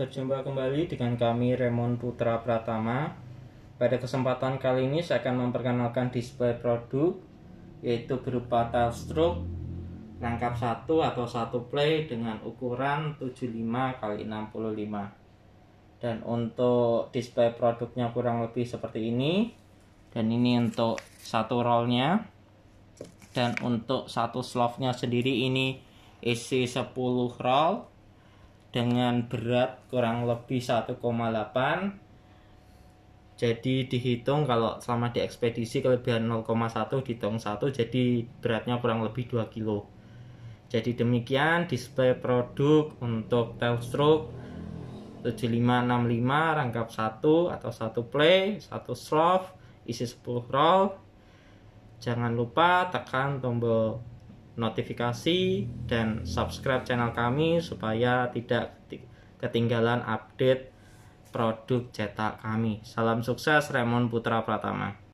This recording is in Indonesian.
Berjumpa kembali dengan kami Raymond Putra Pratama. Pada kesempatan kali ini saya akan memperkenalkan display produk yaitu berupa Telstruk lengkap 1 atau 1 play dengan ukuran 75 x 65. Dan untuk display produknya kurang lebih seperti ini. Dan ini untuk satu rollnya. Dan untuk satu slotnya sendiri ini isi 10 roll dengan berat kurang lebih 1,8 jadi dihitung kalau selama di ekspedisi kelebihan 0,1 dihitung 1 jadi beratnya kurang lebih 2 kg jadi demikian display produk untuk Telstroke 7565 rangkap 1 atau 1 play 1 sloth isi 10 roll jangan lupa tekan tombol notifikasi dan subscribe channel kami supaya tidak ketinggalan update produk cetak kami. Salam sukses Raymond Putra Pratama.